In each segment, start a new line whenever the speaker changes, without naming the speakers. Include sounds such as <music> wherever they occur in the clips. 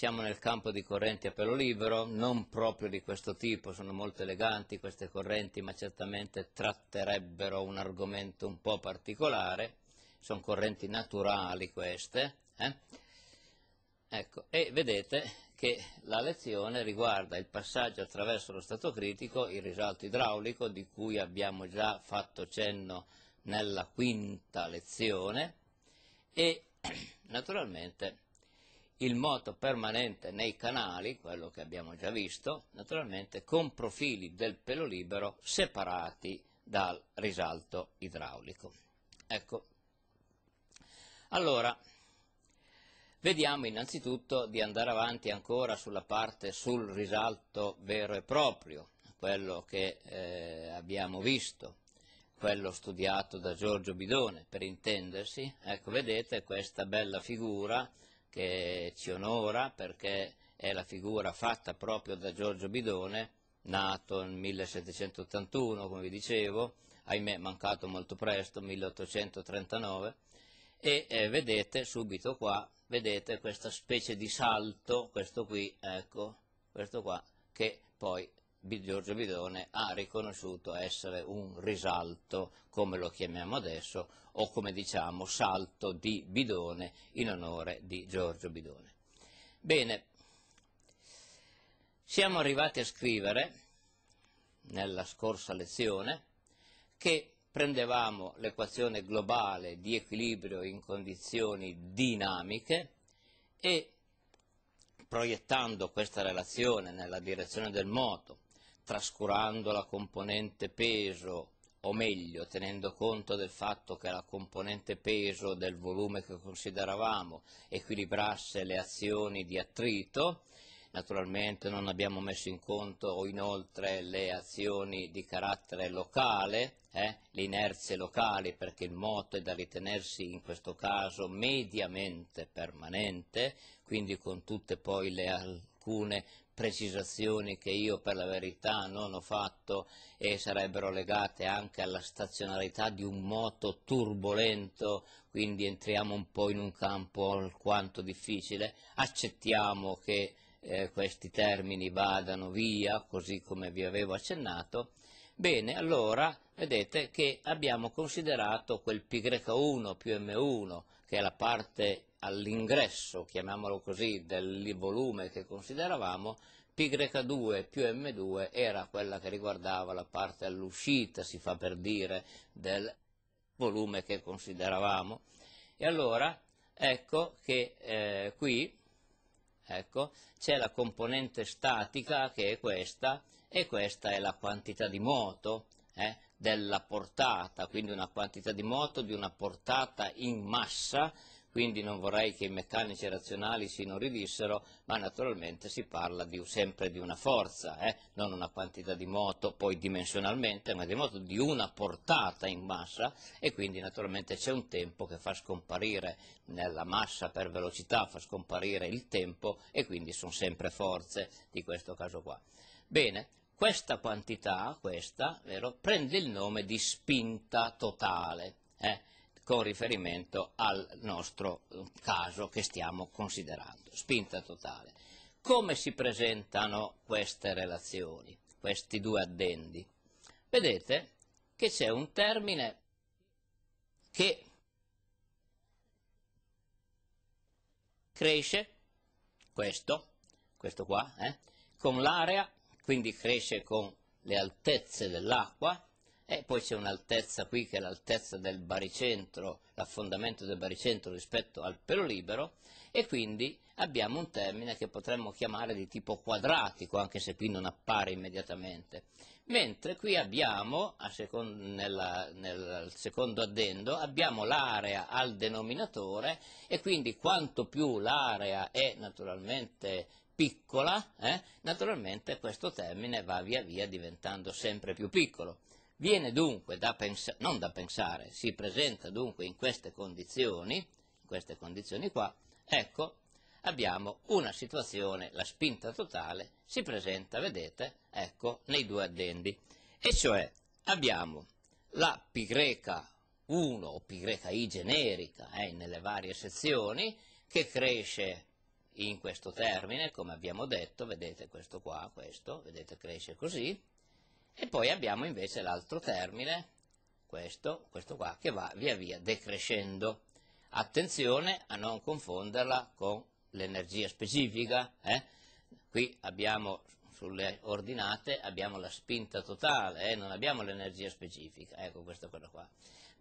Siamo nel campo di correnti a pelo libero, non proprio di questo tipo, sono molto eleganti queste correnti, ma certamente tratterebbero un argomento un po' particolare. Sono correnti naturali queste. Eh? Ecco, e vedete che la lezione riguarda il passaggio attraverso lo stato critico, il risalto idraulico, di cui abbiamo già fatto cenno nella quinta lezione, e <clears throat> naturalmente il moto permanente nei canali, quello che abbiamo già visto, naturalmente con profili del pelo libero separati dal risalto idraulico. Ecco. Allora, vediamo innanzitutto di andare avanti ancora sulla parte sul risalto vero e proprio, quello che eh, abbiamo visto, quello studiato da Giorgio Bidone, per intendersi. Ecco, vedete questa bella figura che ci onora perché è la figura fatta proprio da Giorgio Bidone, nato nel 1781, come vi dicevo, ahimè mancato molto presto, 1839, e eh, vedete subito qua, vedete questa specie di salto, questo qui, ecco, questo qua, che poi Giorgio Bidone ha riconosciuto essere un risalto, come lo chiamiamo adesso, o come diciamo salto di Bidone in onore di Giorgio Bidone. Bene, siamo arrivati a scrivere, nella scorsa lezione, che prendevamo l'equazione globale di equilibrio in condizioni dinamiche e proiettando questa relazione nella direzione del moto trascurando la componente peso, o meglio tenendo conto del fatto che la componente peso del volume che consideravamo equilibrasse le azioni di attrito, naturalmente non abbiamo messo in conto o inoltre le azioni di carattere locale, eh, le inerzie locali perché il moto è da ritenersi in questo caso mediamente permanente, quindi con tutte poi le alcune precisazioni che io per la verità non ho fatto e sarebbero legate anche alla stazionarità di un moto turbolento, quindi entriamo un po' in un campo alquanto difficile, accettiamo che eh, questi termini vadano via, così come vi avevo accennato, Bene, allora vedete che abbiamo considerato quel π1 più m1, che è la parte all'ingresso, chiamiamolo così, del volume che consideravamo, π2 più m2 era quella che riguardava la parte all'uscita, si fa per dire, del volume che consideravamo. E allora ecco che eh, qui ecco, c'è la componente statica che è questa e questa è la quantità di moto eh, della portata, quindi una quantità di moto di una portata in massa quindi non vorrei che i meccanici razionali si inorridissero, ma naturalmente si parla di, sempre di una forza, eh? non una quantità di moto, poi dimensionalmente, ma di moto di una portata in massa e quindi naturalmente c'è un tempo che fa scomparire nella massa per velocità, fa scomparire il tempo e quindi sono sempre forze di questo caso qua. Bene, questa quantità, questa, vero, prende il nome di spinta totale. Eh? con riferimento al nostro caso che stiamo considerando, spinta totale. Come si presentano queste relazioni, questi due addendi? Vedete che c'è un termine che cresce, questo, questo qua, eh, con l'area, quindi cresce con le altezze dell'acqua, e poi c'è un'altezza qui che è l'altezza del baricentro, l'affondamento del baricentro rispetto al pelo libero e quindi abbiamo un termine che potremmo chiamare di tipo quadratico, anche se qui non appare immediatamente. Mentre qui abbiamo, secondo, nella, nel secondo addendo, abbiamo l'area al denominatore e quindi quanto più l'area è naturalmente piccola, eh, naturalmente questo termine va via via diventando sempre più piccolo. Viene dunque da pensare, non da pensare, si presenta dunque in queste condizioni, in queste condizioni qua, ecco, abbiamo una situazione, la spinta totale, si presenta, vedete, ecco, nei due addendi. E cioè abbiamo la π 1 o i generica eh, nelle varie sezioni che cresce in questo termine, come abbiamo detto, vedete questo qua, questo, vedete cresce così, e poi abbiamo invece l'altro termine, questo, questo qua, che va via via decrescendo. Attenzione a non confonderla con l'energia specifica. Eh? Qui abbiamo sulle ordinate abbiamo la spinta totale, eh? non abbiamo l'energia specifica, ecco questo è quello qua.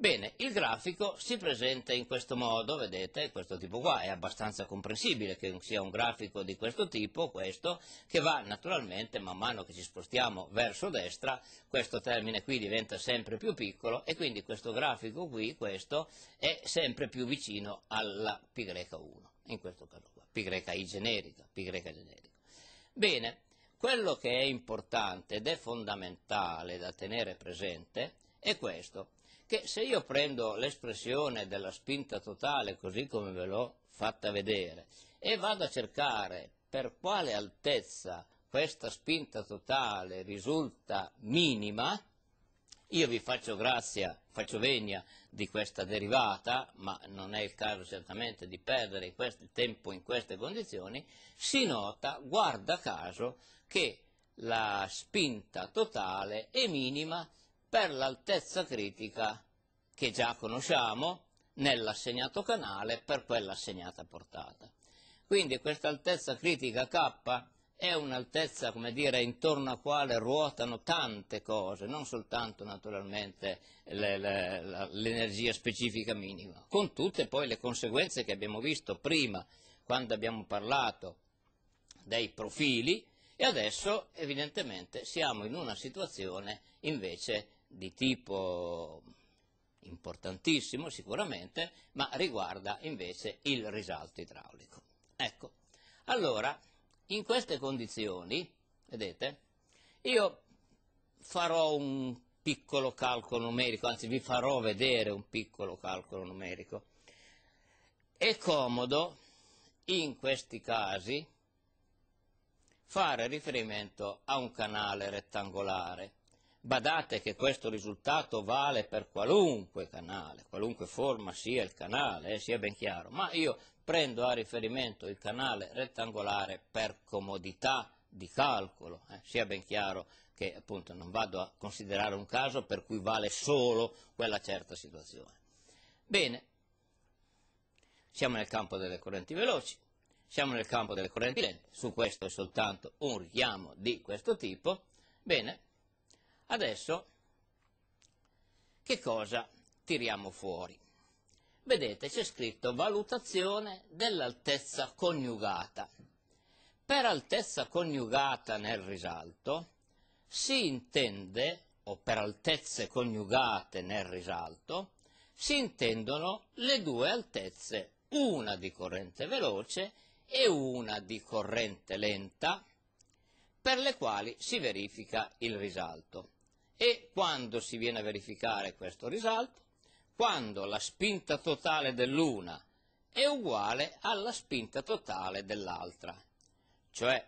Bene, il grafico si presenta in questo modo, vedete, questo tipo qua è abbastanza comprensibile che sia un grafico di questo tipo, questo, che va naturalmente, man mano che ci spostiamo verso destra, questo termine qui diventa sempre più piccolo e quindi questo grafico qui, questo, è sempre più vicino alla π1, in questo caso qua, i generica, π generico. Bene, quello che è importante ed è fondamentale da tenere presente è questo, che se io prendo l'espressione della spinta totale, così come ve l'ho fatta vedere, e vado a cercare per quale altezza questa spinta totale risulta minima, io vi faccio grazia, faccio vegna di questa derivata, ma non è il caso certamente di perdere questo, tempo in queste condizioni, si nota, guarda caso, che la spinta totale è minima per l'altezza critica che già conosciamo nell'assegnato canale per quella assegnata portata. Quindi questa altezza critica K è un'altezza, come dire, intorno a quale ruotano tante cose, non soltanto naturalmente l'energia specifica minima, con tutte poi le conseguenze che abbiamo visto prima quando abbiamo parlato dei profili e adesso evidentemente siamo in una situazione invece di tipo importantissimo sicuramente, ma riguarda invece il risalto idraulico. Ecco, allora, in queste condizioni, vedete, io farò un piccolo calcolo numerico, anzi vi farò vedere un piccolo calcolo numerico. È comodo, in questi casi, fare riferimento a un canale rettangolare, Badate che questo risultato vale per qualunque canale, qualunque forma sia il canale, eh, sia ben chiaro, ma io prendo a riferimento il canale rettangolare per comodità di calcolo, eh, sia ben chiaro che appunto non vado a considerare un caso per cui vale solo quella certa situazione. Bene, siamo nel campo delle correnti veloci, siamo nel campo delle correnti lenti, su questo è soltanto un richiamo di questo tipo, bene, Adesso, che cosa tiriamo fuori? Vedete, c'è scritto valutazione dell'altezza coniugata. Per altezza coniugata nel risalto si intende, o per altezze coniugate nel risalto, si intendono le due altezze, una di corrente veloce e una di corrente lenta, per le quali si verifica il risalto. E quando si viene a verificare questo risalto? Quando la spinta totale dell'una è uguale alla spinta totale dell'altra, cioè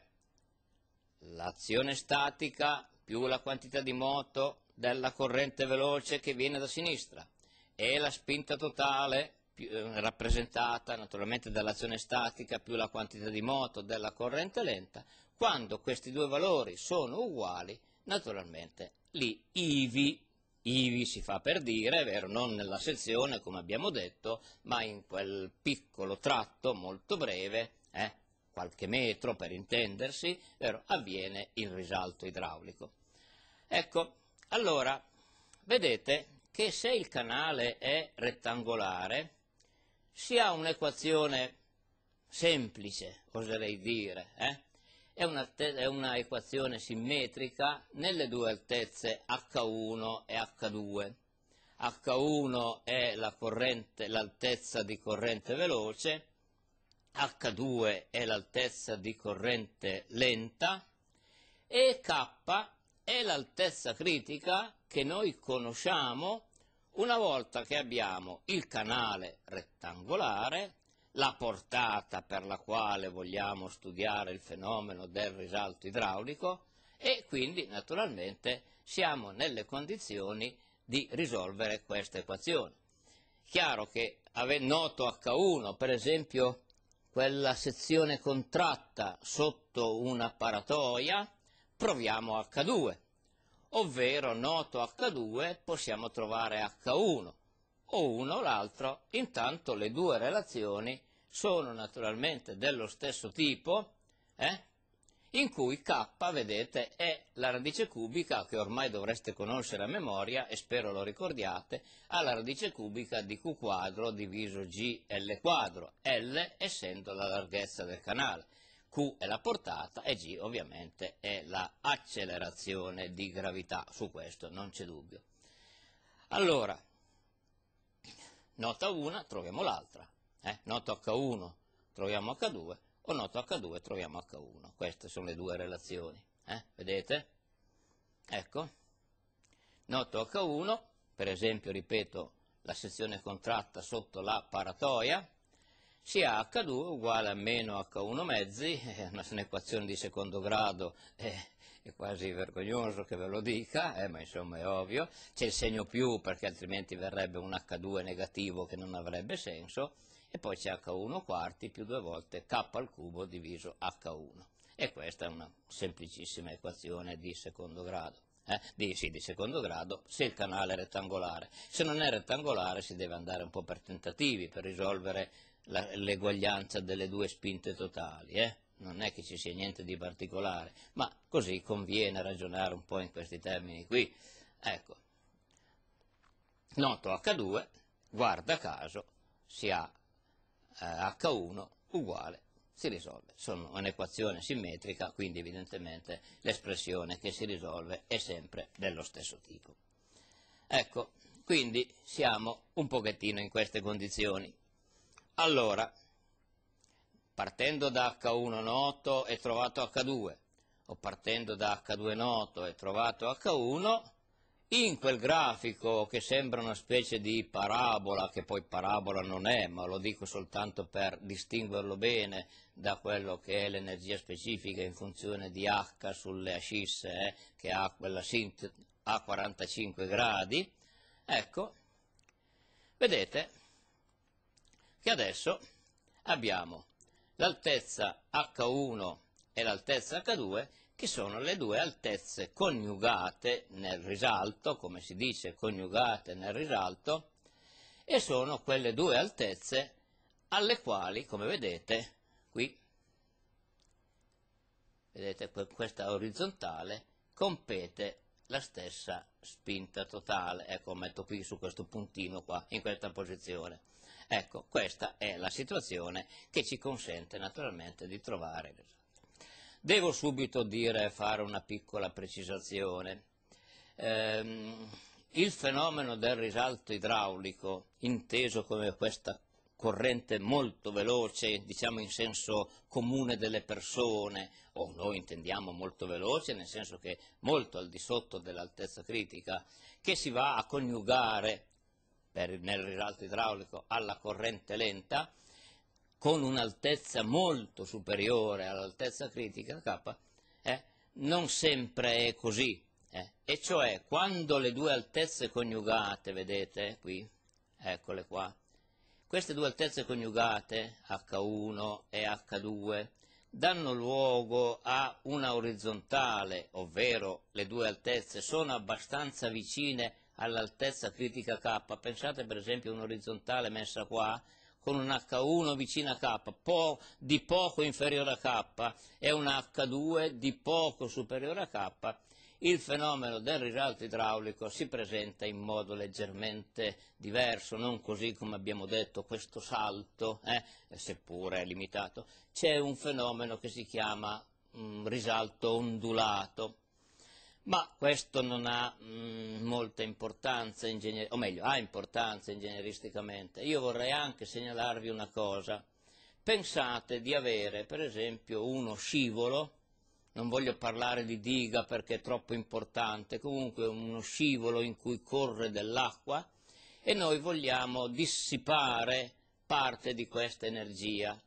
l'azione statica più la quantità di moto della corrente veloce che viene da sinistra e la spinta totale più, eh, rappresentata naturalmente dall'azione statica più la quantità di moto della corrente lenta, quando questi due valori sono uguali, naturalmente lì ivi, ivi si fa per dire, è vero, non nella sezione come abbiamo detto, ma in quel piccolo tratto molto breve, eh, qualche metro per intendersi, vero, avviene il risalto idraulico. Ecco, allora, vedete che se il canale è rettangolare, si ha un'equazione semplice, oserei dire, eh? è, è una equazione simmetrica nelle due altezze H1 e H2. H1 è l'altezza la di corrente veloce, H2 è l'altezza di corrente lenta e K è l'altezza critica che noi conosciamo una volta che abbiamo il canale rettangolare la portata per la quale vogliamo studiare il fenomeno del risalto idraulico e quindi naturalmente siamo nelle condizioni di risolvere questa equazione. Chiaro che noto H1, per esempio quella sezione contratta sotto una paratoia, proviamo H2, ovvero noto H2 possiamo trovare H1, o uno o l'altro, intanto le due relazioni sono naturalmente dello stesso tipo, eh? in cui k, vedete, è la radice cubica, che ormai dovreste conoscere a memoria, e spero lo ricordiate, alla radice cubica di q quadro diviso gl quadro, l essendo la larghezza del canale. Q è la portata e G ovviamente è l'accelerazione la di gravità, su questo non c'è dubbio. Allora, nota una, troviamo l'altra, eh? nota H1 troviamo H2 o noto H2 troviamo H1, queste sono le due relazioni, eh? vedete? Ecco, noto H1, per esempio, ripeto, la sezione contratta sotto la paratoia, sia H2 uguale a meno H1 mezzi, eh, è un'equazione di secondo grado, eh, è quasi vergognoso che ve lo dica, eh, ma insomma è ovvio, c'è il segno più perché altrimenti verrebbe un H2 negativo che non avrebbe senso, e poi c'è H1 quarti più due volte K al cubo diviso H1. E questa è una semplicissima equazione di secondo grado. Eh, di, sì, di secondo grado, se il canale è rettangolare. Se non è rettangolare si deve andare un po' per tentativi, per risolvere l'eguaglianza delle due spinte totali. Eh non è che ci sia niente di particolare, ma così conviene ragionare un po' in questi termini qui. Ecco, noto H2, guarda caso, si ha eh, H1 uguale, si risolve. Sono un'equazione simmetrica, quindi evidentemente l'espressione che si risolve è sempre dello stesso tipo. Ecco, quindi siamo un pochettino in queste condizioni. Allora, partendo da H1 noto e trovato H2, o partendo da H2 noto e trovato H1, in quel grafico che sembra una specie di parabola, che poi parabola non è, ma lo dico soltanto per distinguerlo bene da quello che è l'energia specifica in funzione di H sulle ascisse, eh, che ha quella sintesi a 45 gradi, ecco, vedete che adesso abbiamo l'altezza H1 e l'altezza H2 che sono le due altezze coniugate nel risalto, come si dice coniugate nel risalto, e sono quelle due altezze alle quali, come vedete, qui, vedete questa orizzontale, compete la stessa spinta totale, ecco metto qui su questo puntino qua, in questa posizione. Ecco, questa è la situazione che ci consente naturalmente di trovare il l'esatto. Devo subito dire, fare una piccola precisazione. Ehm, il fenomeno del risalto idraulico, inteso come questa corrente molto veloce, diciamo in senso comune delle persone, o noi intendiamo molto veloce nel senso che molto al di sotto dell'altezza critica, che si va a coniugare per, nel risalto idraulico alla corrente lenta con un'altezza molto superiore all'altezza critica K, eh, non sempre è così. Eh. E cioè, quando le due altezze coniugate, vedete qui, eccole qua, queste due altezze coniugate, H1 e H2, danno luogo a una orizzontale, ovvero le due altezze sono abbastanza vicine all'altezza critica K. Pensate per esempio a un'orizzontale messa qua con un H1 vicino a K, po di poco inferiore a K e un H2 di poco superiore a K, il fenomeno del risalto idraulico si presenta in modo leggermente diverso, non così come abbiamo detto questo salto, eh, seppure è limitato. C'è un fenomeno che si chiama mh, mm, risalto ondulato, ma questo non ha mh, mm, molta importanza, o meglio, ha importanza ingegneristicamente. Io vorrei anche segnalarvi una cosa. Pensate di avere, per esempio, uno scivolo, non voglio parlare di diga perché è troppo importante, comunque uno scivolo in cui corre dell'acqua e noi vogliamo dissipare parte di questa energia.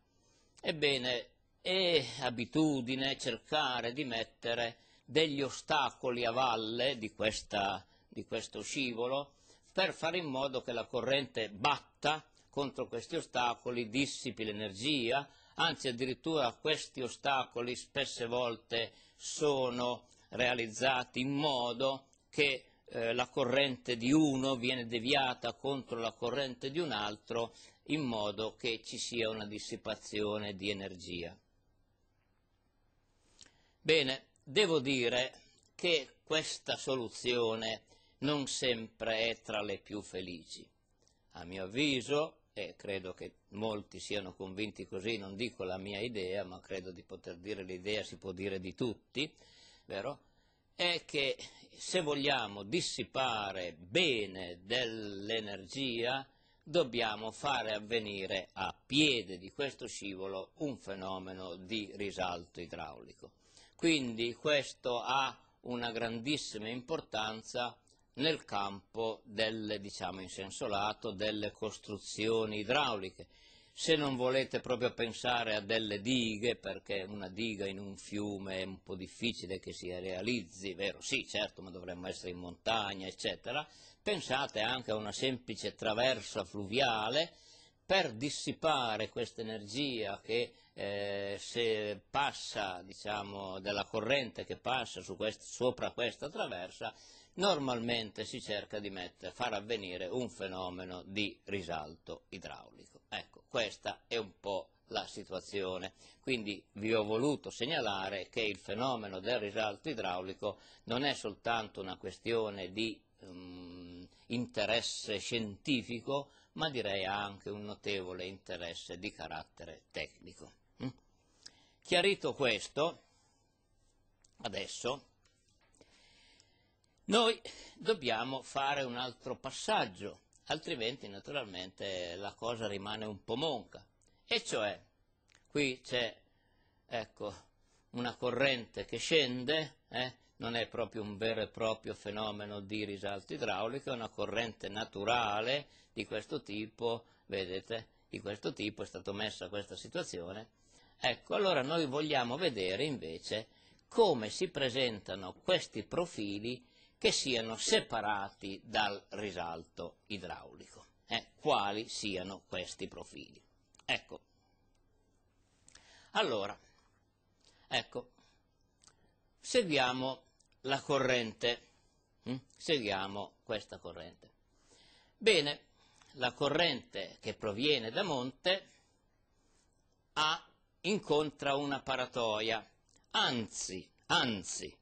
Ebbene, è abitudine cercare di mettere degli ostacoli a valle di, questa, di questo scivolo per fare in modo che la corrente batta contro questi ostacoli, dissipi l'energia, anzi addirittura questi ostacoli spesse volte sono realizzati in modo che eh, la corrente di uno viene deviata contro la corrente di un altro in modo che ci sia una dissipazione di energia. Bene, Devo dire che questa soluzione non sempre è tra le più felici. A mio avviso, e credo che molti siano convinti così, non dico la mia idea, ma credo di poter dire l'idea, si può dire di tutti, vero? è che se vogliamo dissipare bene dell'energia dobbiamo fare avvenire a piede di questo scivolo un fenomeno di risalto idraulico. Quindi questo ha una grandissima importanza nel campo del, diciamo in senso lato, delle costruzioni idrauliche. Se non volete proprio pensare a delle dighe, perché una diga in un fiume è un po' difficile che si realizzi, vero? Sì, certo, ma dovremmo essere in montagna, eccetera. Pensate anche a una semplice traversa fluviale per dissipare questa energia che eh, passa, diciamo, della corrente che passa quest sopra questa traversa, normalmente si cerca di far avvenire un fenomeno di risalto idraulico. Ecco, questa è un po' la situazione. Quindi vi ho voluto segnalare che il fenomeno del risalto idraulico non è soltanto una questione di um, interesse scientifico, ma direi anche un notevole interesse di carattere tecnico. Mm? Chiarito questo, adesso noi dobbiamo fare un altro passaggio, altrimenti naturalmente la cosa rimane un po' monca. E cioè, qui c'è, ecco, una corrente che scende, eh, non è proprio un vero e proprio fenomeno di risalto idraulico, è una corrente naturale di questo tipo, vedete, di questo tipo è stata messa questa situazione. Ecco, allora noi vogliamo vedere invece come si presentano questi profili che siano separati dal risalto idraulico, eh, quali siano questi profili. Ecco, allora, ecco, seguiamo la corrente. Mm? Seguiamo questa corrente. Bene, la corrente che proviene da monte ha, incontra una paratoia, anzi, anzi,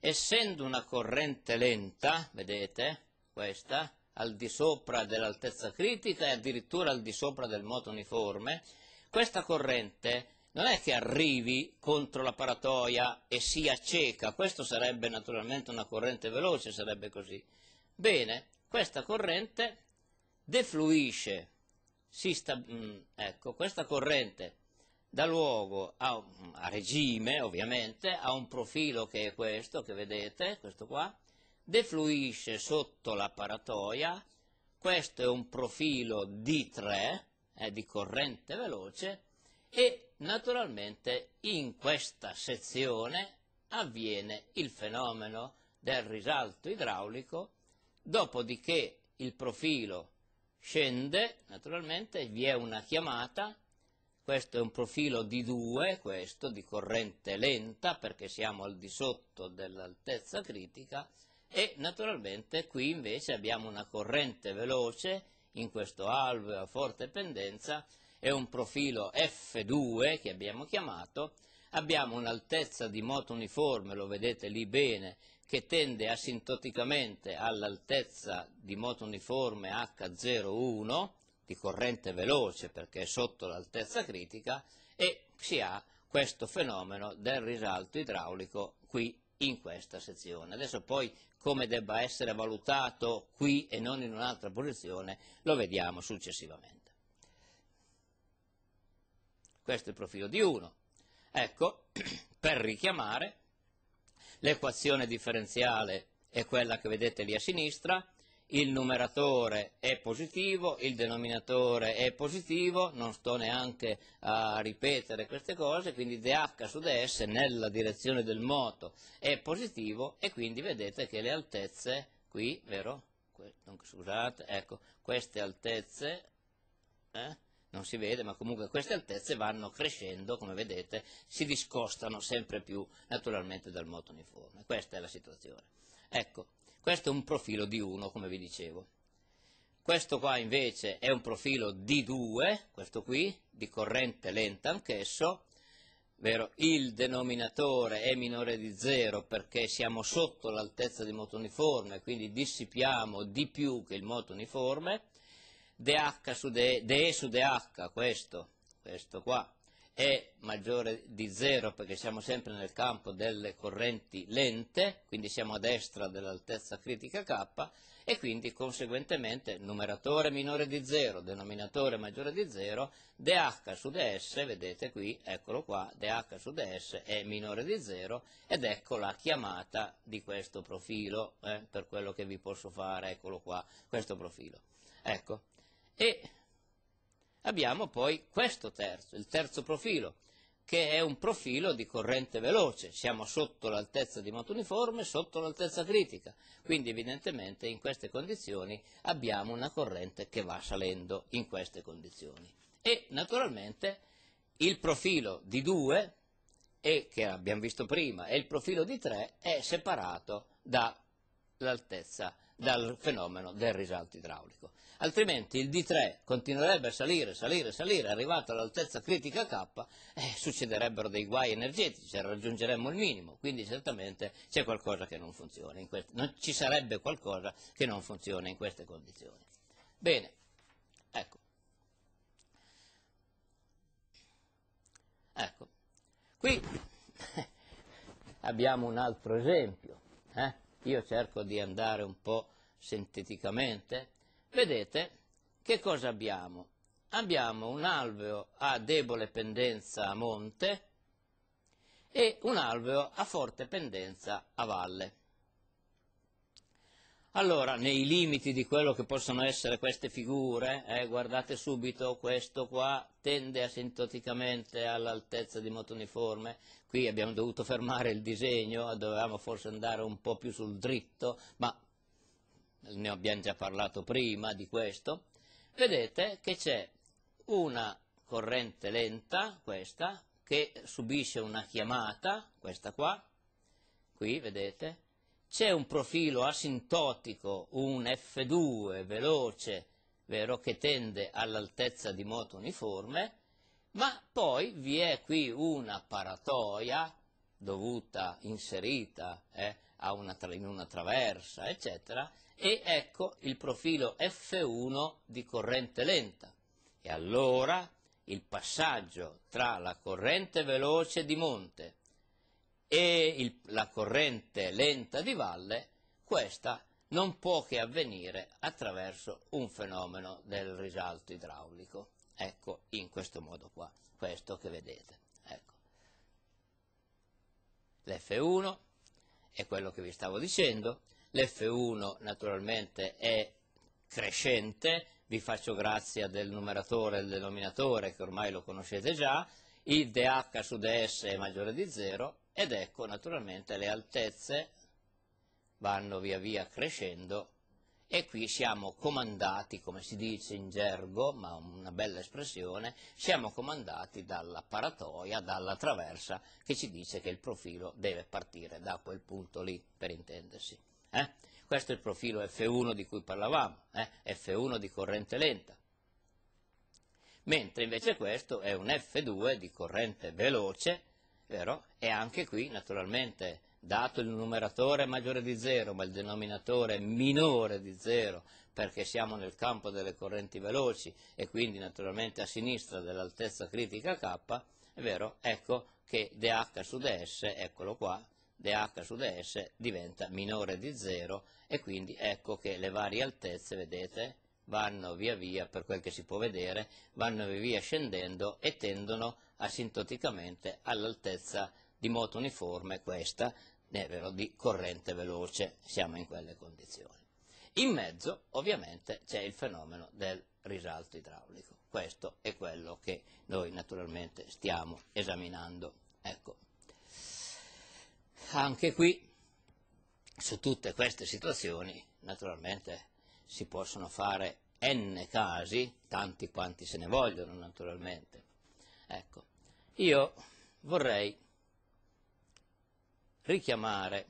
essendo una corrente lenta, vedete, questa, al di sopra dell'altezza critica e addirittura al di sopra del moto uniforme, questa corrente non è che arrivi contro la paratoia e sia cieca, questo sarebbe naturalmente una corrente veloce, sarebbe così. Bene, questa corrente defluisce, sta, mm, ecco, questa corrente dà luogo a, a regime, ovviamente, a un profilo che è questo, che vedete, questo qua, defluisce sotto la paratoia, questo è un profilo D3, è eh, di corrente veloce, e naturalmente in questa sezione avviene il fenomeno del risalto idraulico, dopodiché il profilo scende, naturalmente vi è una chiamata, questo è un profilo di 2, questo di corrente lenta perché siamo al di sotto dell'altezza critica e naturalmente qui invece abbiamo una corrente veloce in questo alveo a forte pendenza è un profilo F2 che abbiamo chiamato, abbiamo un'altezza di moto uniforme, lo vedete lì bene, che tende asintoticamente all'altezza di moto uniforme H01 di corrente veloce perché è sotto l'altezza critica e si ha questo fenomeno del risalto idraulico qui in questa sezione. Adesso poi come debba essere valutato qui e non in un'altra posizione lo vediamo successivamente. Questo è il profilo di 1. Ecco, <clears throat> per richiamare, l'equazione differenziale è quella che vedete lì a sinistra, il numeratore è positivo, il denominatore è positivo, non sto neanche a ripetere queste cose, quindi dh su ds nella direzione del moto è positivo e quindi vedete che le altezze qui, vero? scusate, ecco, queste altezze eh, non si vede, ma comunque queste altezze vanno crescendo, come vedete, si discostano sempre più naturalmente dal moto uniforme. Questa è la situazione. Ecco, questo è un profilo di 1, come vi dicevo. Questo qua invece è un profilo di 2, questo qui, di corrente lenta anch'esso, vero? il denominatore è minore di 0 perché siamo sotto l'altezza di moto uniforme, quindi dissipiamo di più che il moto uniforme, dh su de, de su dh, questo, questo qua, è maggiore di 0 perché siamo sempre nel campo delle correnti lente, quindi siamo a destra dell'altezza critica k e quindi conseguentemente numeratore minore di 0, denominatore maggiore di 0, dh su ds, vedete qui, eccolo qua, dh su ds è minore di 0 ed ecco la chiamata di questo profilo, eh, per quello che vi posso fare, eccolo qua, questo profilo. Ecco, e abbiamo poi questo terzo, il terzo profilo, che è un profilo di corrente veloce, siamo sotto l'altezza di moto uniforme, sotto l'altezza critica, quindi evidentemente in queste condizioni abbiamo una corrente che va salendo in queste condizioni. E naturalmente il profilo di 2, e che abbiamo visto prima, e il profilo di 3 è separato dall'altezza dal fenomeno del risalto idraulico. Altrimenti il D3 continuerebbe a salire, salire, salire, arrivato all'altezza critica K, eh, succederebbero dei guai energetici, cioè raggiungeremmo il minimo, quindi certamente c'è qualcosa che non funziona, queste, non, ci sarebbe qualcosa che non funziona in queste condizioni. Bene, ecco. Ecco, qui <laughs> abbiamo un altro esempio. Eh? Io cerco di andare un po' sinteticamente. Vedete che cosa abbiamo? Abbiamo un alveo a debole pendenza a monte e un alveo a forte pendenza a valle. Allora, nei limiti di quello che possono essere queste figure, eh, guardate subito questo qua tende asintoticamente all'altezza di moto uniforme, qui abbiamo dovuto fermare il disegno, dovevamo forse andare un po' più sul dritto, ma ne abbiamo già parlato prima di questo, vedete che c'è una corrente lenta, questa, che subisce una chiamata, questa qua, qui vedete, c'è un profilo asintotico, un F2 veloce, vero, che tende all'altezza di moto uniforme, ma poi vi è qui una paratoia dovuta, inserita eh, una in una traversa, eccetera, e ecco il profilo F1 di corrente lenta. E allora il passaggio tra la corrente veloce di monte e il, la corrente lenta di valle, questa non può che avvenire attraverso un fenomeno del risalto idraulico. Ecco, in questo modo qua, questo che vedete. Ecco. L'F1 è quello che vi stavo dicendo, l'F1 naturalmente è crescente, vi faccio grazia del numeratore e del denominatore che ormai lo conoscete già, il DH su DS è maggiore di 0, ed ecco naturalmente le altezze vanno via via crescendo e qui siamo comandati, come si dice in gergo, ma una bella espressione, siamo comandati dalla paratoia, dalla traversa che ci dice che il profilo deve partire da quel punto lì, per intendersi. Eh? Questo è il profilo F1 di cui parlavamo, eh? F1 di corrente lenta, mentre invece questo è un F2 di corrente veloce, vero? E anche qui, naturalmente, dato il numeratore maggiore di 0 ma il denominatore minore di 0 perché siamo nel campo delle correnti veloci e quindi naturalmente a sinistra dell'altezza critica k, è vero, ecco che dh su ds, eccolo qua, dh su ds diventa minore di 0 e quindi ecco che le varie altezze, vedete, vanno via via, per quel che si può vedere, vanno via via scendendo e tendono asintoticamente all'altezza di moto uniforme questa, è eh, vero, di corrente veloce, siamo in quelle condizioni. In mezzo ovviamente c'è il fenomeno del risalto idraulico, questo è quello che noi naturalmente stiamo esaminando. Ecco. Anche qui, su tutte queste situazioni, naturalmente si possono fare n casi, tanti quanti se ne vogliono naturalmente, Ecco, io vorrei richiamare,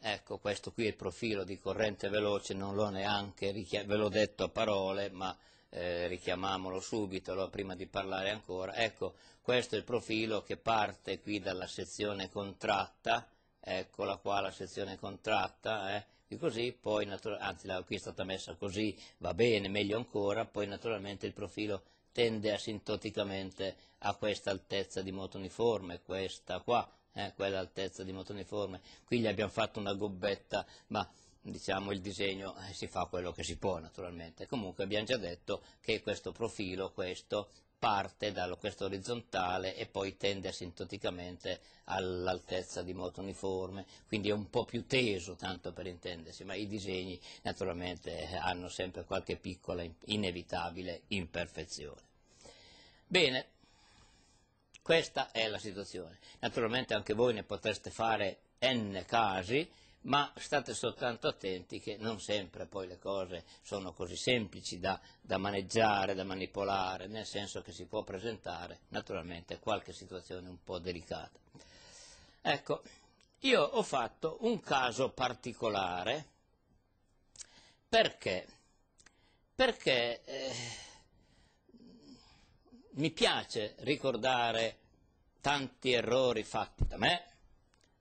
ecco questo qui è il profilo di corrente veloce, non l'ho neanche, ve l'ho detto a parole, ma eh, richiamiamolo subito prima di parlare ancora, ecco questo è il profilo che parte qui dalla sezione contratta, eccola qua la sezione contratta, eh, qui così, poi anzi qui è stata messa così, va bene, meglio ancora, poi naturalmente il profilo tende asintoticamente a questa altezza di moto uniforme, questa qua, eh, quella altezza di moto uniforme, qui gli abbiamo fatto una gobbetta, ma diciamo il disegno eh, si fa quello che si può naturalmente, comunque abbiamo già detto che questo profilo, questo parte da questo orizzontale e poi tende asintoticamente all'altezza di moto uniforme, quindi è un po' più teso, tanto per intendersi, ma i disegni naturalmente hanno sempre qualche piccola inevitabile imperfezione. Bene, questa è la situazione. Naturalmente anche voi ne potreste fare n casi, ma state soltanto attenti che non sempre poi le cose sono così semplici da, da, maneggiare, da manipolare, nel senso che si può presentare naturalmente qualche situazione un po' delicata. Ecco, io ho fatto un caso particolare perché, perché eh, mi piace ricordare tanti errori fatti da me,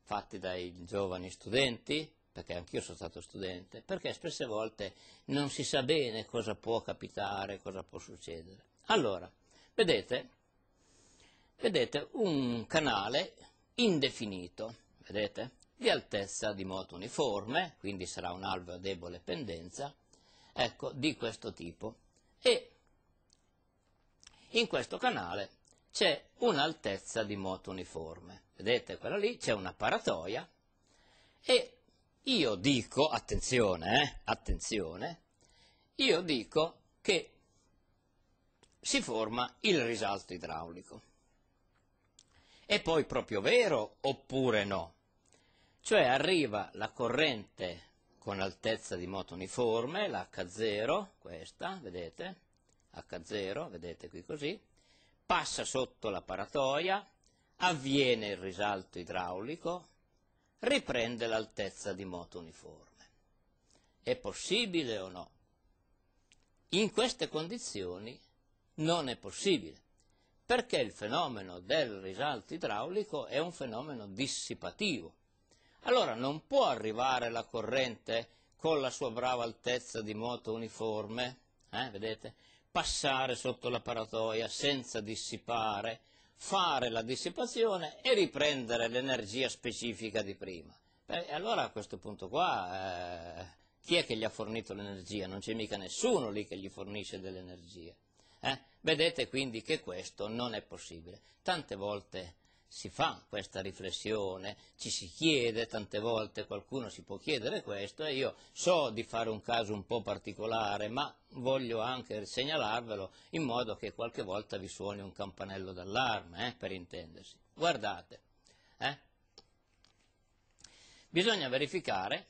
fatti dai giovani studenti, perché anch'io sono stato studente, perché spesse volte non si sa bene cosa può capitare, cosa può succedere. Allora, vedete, vedete un canale indefinito, vedete, di altezza di moto uniforme, quindi sarà un alveo a debole pendenza, ecco, di questo tipo. E in questo canale c'è un'altezza di moto uniforme vedete quella lì, c'è una paratoia e io dico, attenzione, eh, attenzione, io dico che si forma il risalto idraulico. È poi proprio vero oppure no? Cioè arriva la corrente con altezza di moto uniforme, la h 0 questa, vedete, H0, vedete qui così, passa sotto la paratoia, avviene il risalto idraulico, riprende l'altezza di moto uniforme. È possibile o no? In queste condizioni non è possibile, perché il fenomeno del risalto idraulico è un fenomeno dissipativo. Allora non può arrivare la corrente con la sua brava altezza di moto uniforme, eh, vedete, passare sotto la paratoia senza dissipare fare la dissipazione e riprendere l'energia specifica di prima. Beh, allora a questo punto qua eh, chi è che gli ha fornito l'energia? Non c'è mica nessuno lì che gli fornisce dell'energia. Eh? Vedete quindi che questo non è possibile. Tante volte si fa questa riflessione, ci si chiede, tante volte qualcuno si può chiedere questo e io so di fare un caso un po' particolare, ma voglio anche segnalarvelo in modo che qualche volta vi suoni un campanello d'allarme, eh, per intendersi. Guardate, eh? bisogna verificare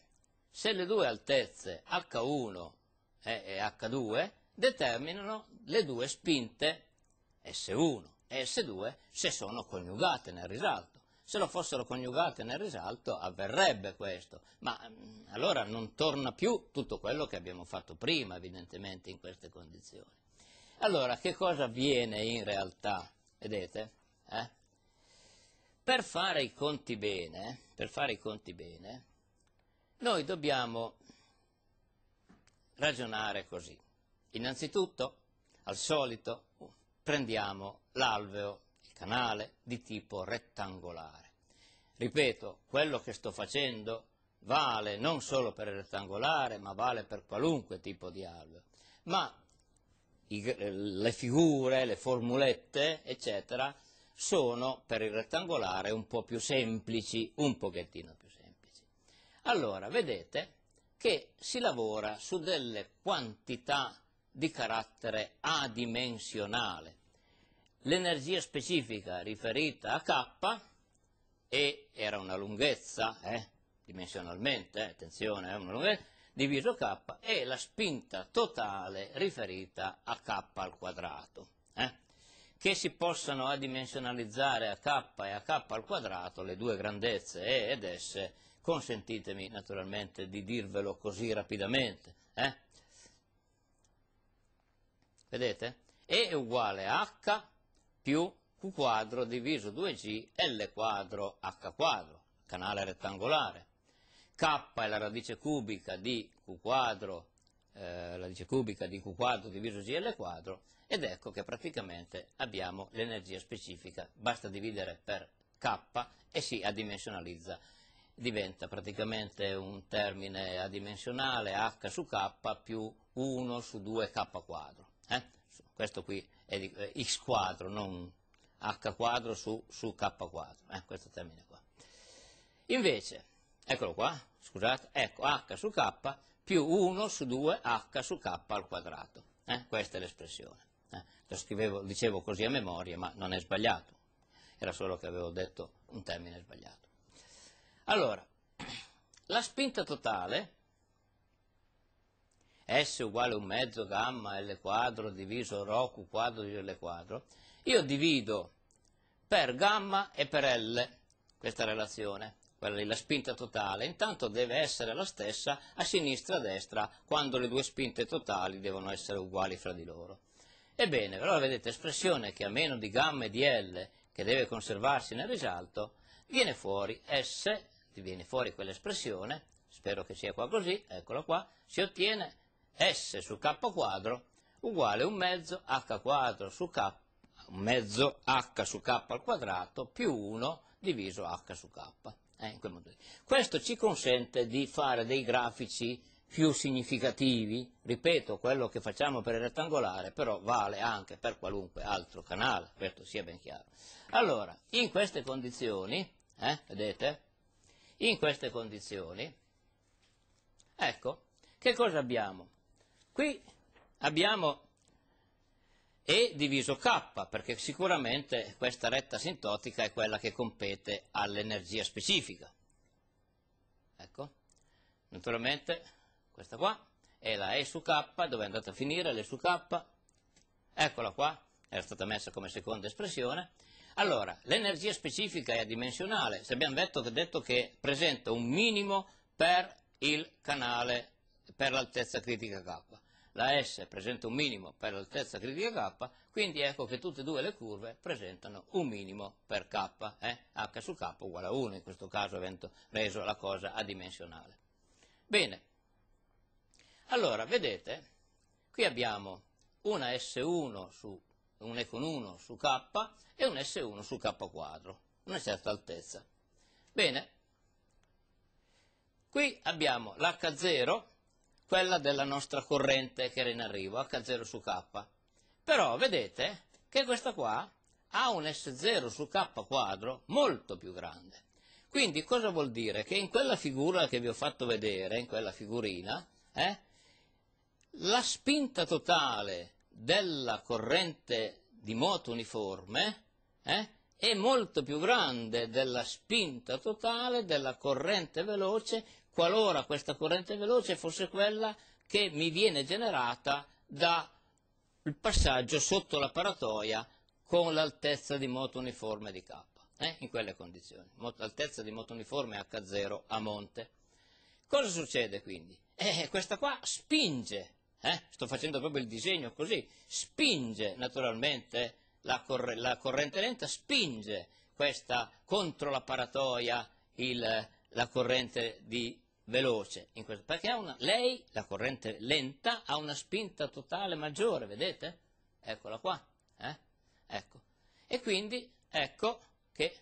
se le due altezze H1 e H2 determinano le due spinte S1 e S2 se sono coniugate nel risalto. Se lo fossero coniugate nel risalto avverrebbe questo, ma mm, allora non torna più tutto quello che abbiamo fatto prima, evidentemente, in queste condizioni. Allora, che cosa avviene in realtà? Vedete? Eh? Per, fare bene, per fare i conti bene, noi dobbiamo ragionare così. Innanzitutto, al solito, prendiamo l'alveo, il canale, di tipo rettangolare. Ripeto, quello che sto facendo vale non solo per il rettangolare, ma vale per qualunque tipo di alveo. Ma i, le figure, le formulette, eccetera, sono per il rettangolare un po' più semplici, un pochettino più semplici. Allora, vedete che si lavora su delle quantità di carattere adimensionale. L'energia specifica riferita a K e era una lunghezza, eh, dimensionalmente, eh, attenzione, è una lunghezza, diviso K è la spinta totale riferita a K al quadrato. Eh. Che si possano adimensionalizzare a K e a K al quadrato, le due grandezze E eh, ed S, consentitemi naturalmente di dirvelo così rapidamente. Eh vedete? E è uguale a H più Q quadro diviso 2G L quadro H quadro, canale rettangolare. K è la radice cubica di Q quadro, eh, radice cubica di Q quadro diviso G L quadro, ed ecco che praticamente abbiamo l'energia specifica. Basta dividere per K e si adimensionalizza. diventa praticamente un termine adimensionale h su k più 1 su 2k quadro questo qui è eh, x quadro, non h quadro su, su k quadro, eh, questo termine qua. Invece, eccolo qua, scusate, ecco h su k più 1 su 2 h su k al quadrato, eh, questa è l'espressione. Eh. Lo scrivevo, dicevo così a memoria, ma non è sbagliato, era solo che avevo detto un termine sbagliato. Allora, <clears throat> la spinta totale S uguale a un mezzo gamma L quadro diviso Rho Q quadro diviso L quadro, io divido per gamma e per L questa relazione, quella lì, la spinta totale, intanto deve essere la stessa a sinistra e a destra quando le due spinte totali devono essere uguali fra di loro. Ebbene, allora vedete, espressione che a meno di gamma e di L, che deve conservarsi nel risalto, viene fuori S, viene fuori quell'espressione, spero che sia qua così, eccola qua, si ottiene S su K quadro uguale un mezzo H quadro su K, un mezzo H su K al quadrato più 1 diviso H su K. Eh, Questo ci consente di fare dei grafici più significativi, ripeto, quello che facciamo per il rettangolare, però vale anche per qualunque altro canale, questo sia ben chiaro. Allora, in queste condizioni, eh, vedete, in queste condizioni, ecco, che cosa abbiamo? Qui abbiamo E diviso K, perché sicuramente questa retta sintotica è quella che compete all'energia specifica. Ecco, naturalmente questa qua è la E su K, dove è andata a finire l'E su K? Eccola qua, era stata messa come seconda espressione. Allora, l'energia specifica è dimensionale, se abbiamo detto, detto che presenta un minimo per il canale, per l'altezza critica K la S presenta un minimo per l'altezza critica K, quindi ecco che tutte e due le curve presentano un minimo per K, eh? H su K uguale a 1, in questo caso avendo reso la cosa adimensionale. Bene, allora vedete, qui abbiamo una S1 su un con 1 su K e un S1 su K quadro, una certa altezza. Bene, qui abbiamo l'H0 quella della nostra corrente che era in arrivo, H0 su K. Però vedete che questa qua ha un S0 su K quadro molto più grande. Quindi cosa vuol dire? Che in quella figura che vi ho fatto vedere, in quella figurina, eh, la spinta totale della corrente di moto uniforme eh, è molto più grande della spinta totale della corrente veloce qualora questa corrente veloce fosse quella che mi viene generata dal passaggio sotto la paratoia con l'altezza di moto uniforme di K, eh? in quelle condizioni, l'altezza di moto uniforme H0 a monte. Cosa succede quindi? Eh, questa qua spinge, eh? sto facendo proprio il disegno così, spinge naturalmente la, corre la corrente lenta, spinge questa contro la paratoia il, la corrente di veloce, questo, perché una, lei, la corrente lenta, ha una spinta totale maggiore, vedete? Eccola qua, eh? ecco. E quindi ecco che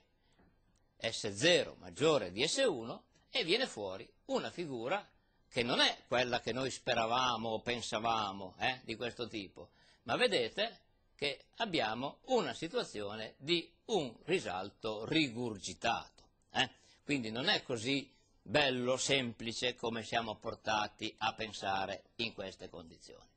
S0 maggiore di S1 e viene fuori una figura che non è quella che noi speravamo o pensavamo eh, di questo tipo, ma vedete che abbiamo una situazione di un risalto rigurgitato. Eh? Quindi non è così bello, semplice come siamo portati a pensare in queste condizioni.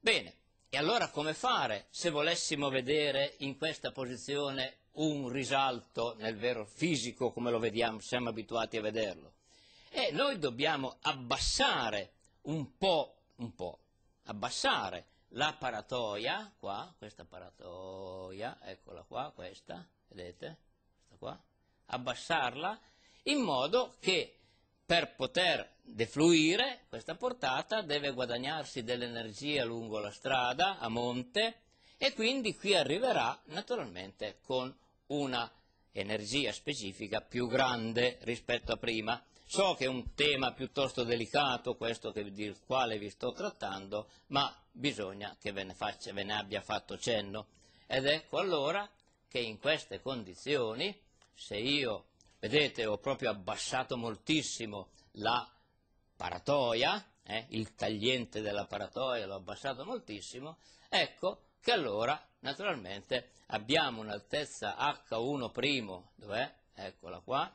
Bene, e allora come fare se volessimo vedere in questa posizione un risalto nel vero fisico come lo vediamo, siamo abituati a vederlo? E noi dobbiamo abbassare un po', un po', abbassare la paratoia, qua, questa paratoia, eccola qua, questa, vedete, questa qua, abbassarla in modo che per poter defluire questa portata deve guadagnarsi dell'energia lungo la strada, a monte, e quindi qui arriverà naturalmente con una energia specifica più grande rispetto a prima. So che è un tema piuttosto delicato questo che, del quale vi sto trattando, ma bisogna che ve ne, faccia, ve ne abbia fatto cenno. Ed ecco allora che in queste condizioni, se io Vedete, ho proprio abbassato moltissimo la paratoia, eh, il tagliente della paratoia l'ho abbassato moltissimo, ecco che allora naturalmente abbiamo un'altezza H1', dov'è? Eccola qua,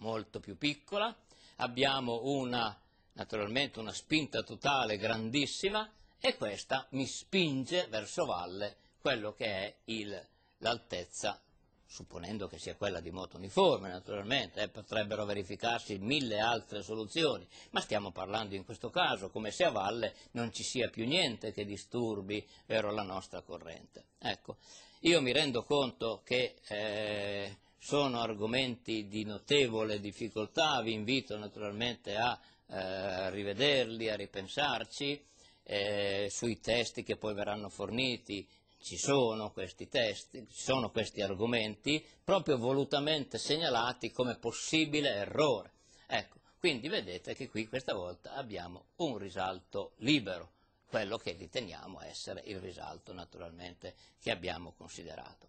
molto più piccola, abbiamo una, naturalmente una spinta totale grandissima e questa mi spinge verso valle quello che è l'altezza supponendo che sia quella di moto uniforme naturalmente, eh, potrebbero verificarsi mille altre soluzioni, ma stiamo parlando in questo caso come se a valle non ci sia più niente che disturbi vero, la nostra corrente. Ecco, io mi rendo conto che eh, sono argomenti di notevole difficoltà, vi invito naturalmente a eh, rivederli, a ripensarci, eh, sui testi che poi verranno forniti, ci sono questi testi, ci sono questi argomenti proprio volutamente segnalati come possibile errore. Ecco, quindi vedete che qui questa volta abbiamo un risalto libero, quello che riteniamo essere il risalto naturalmente che abbiamo considerato.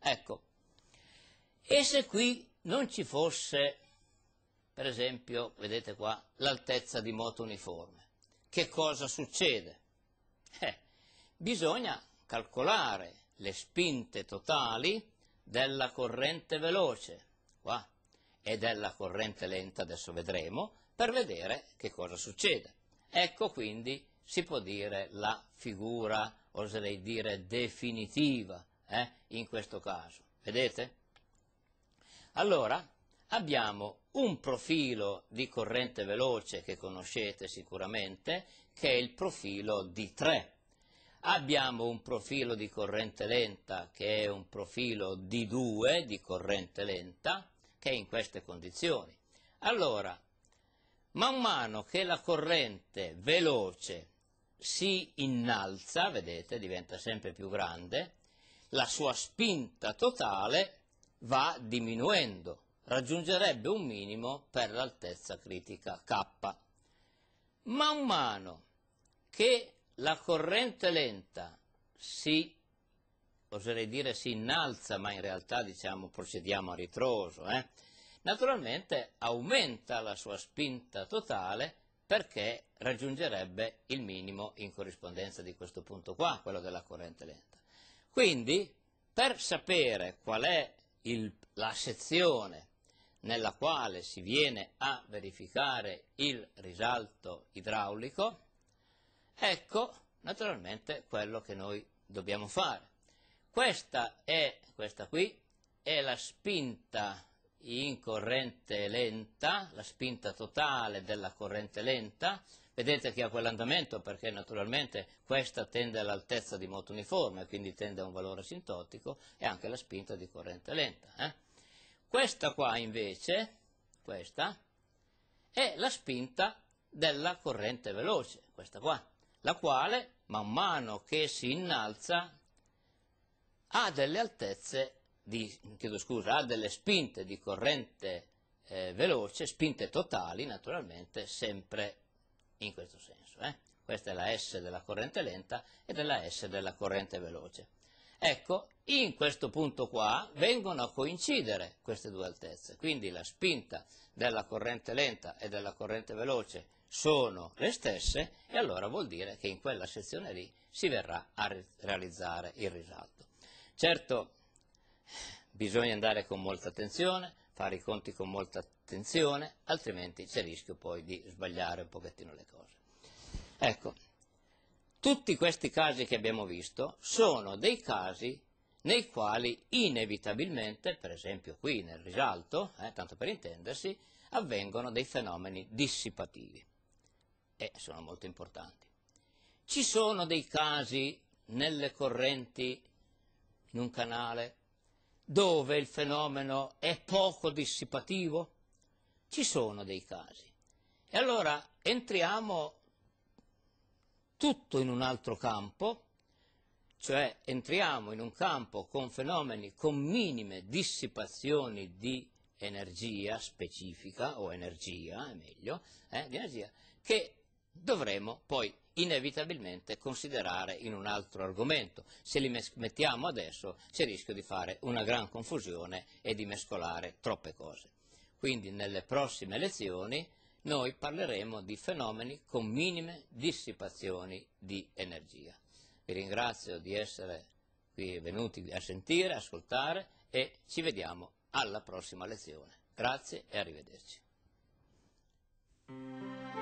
Ecco, e se qui non ci fosse, per esempio, vedete qua, l'altezza di moto uniforme, che cosa succede? Eh, bisogna calcolare le spinte totali della corrente veloce qua, e della corrente lenta, adesso vedremo, per vedere che cosa succede. Ecco quindi, si può dire, la figura, oserei dire, definitiva eh, in questo caso. Vedete? Allora, abbiamo un profilo di corrente veloce che conoscete sicuramente, che è il profilo D3. Abbiamo un profilo di corrente lenta che è un profilo D2 di corrente lenta, che è in queste condizioni. Allora, man mano che la corrente veloce si innalza, vedete, diventa sempre più grande, la sua spinta totale va diminuendo, raggiungerebbe un minimo per l'altezza critica K. Man mano che la corrente lenta si, oserei dire si innalza, ma in realtà diciamo procediamo a ritroso, eh? naturalmente aumenta la sua spinta totale perché raggiungerebbe il minimo in corrispondenza di questo punto qua, quello della corrente lenta. Quindi, per sapere qual è il, la sezione nella quale si viene a verificare il risalto idraulico, Ecco, naturalmente, quello che noi dobbiamo fare. Questa è, questa qui, è la spinta in corrente lenta, la spinta totale della corrente lenta, vedete che ha quell'andamento perché naturalmente questa tende all'altezza di moto uniforme, quindi tende a un valore asintotico, e anche la spinta di corrente lenta. Eh? Questa qua invece, questa, è la spinta della corrente veloce, questa qua la quale, man mano che si innalza, ha delle altezze, di, chiedo scusa, ha delle spinte di corrente eh, veloce, spinte totali naturalmente, sempre in questo senso. Eh? Questa è la S della corrente lenta ed è la S della corrente veloce. Ecco, in questo punto qua vengono a coincidere queste due altezze, quindi la spinta della corrente lenta e della corrente veloce sono le stesse e allora vuol dire che in quella sezione lì si verrà a realizzare il risalto. Certo bisogna andare con molta attenzione, fare i conti con molta attenzione, altrimenti c'è il rischio poi di sbagliare un pochettino le cose. Ecco, tutti questi casi che abbiamo visto sono dei casi nei quali inevitabilmente, per esempio qui nel risalto, eh, tanto per intendersi, avvengono dei fenomeni dissipativi e sono molto importanti. Ci sono dei casi nelle correnti, in un canale, dove il fenomeno è poco dissipativo? Ci sono dei casi. E allora entriamo tutto in un altro campo, cioè entriamo in un campo con fenomeni con minime dissipazioni di energia specifica, o energia, è meglio, eh, di energia, che dovremo poi inevitabilmente considerare in un altro argomento. Se li mettiamo adesso c'è il rischio di fare una gran confusione e di mescolare troppe cose. Quindi nelle prossime lezioni noi parleremo di fenomeni con minime dissipazioni di energia. Vi ringrazio di essere qui venuti a sentire, ascoltare e ci vediamo alla prossima lezione. Grazie e arrivederci.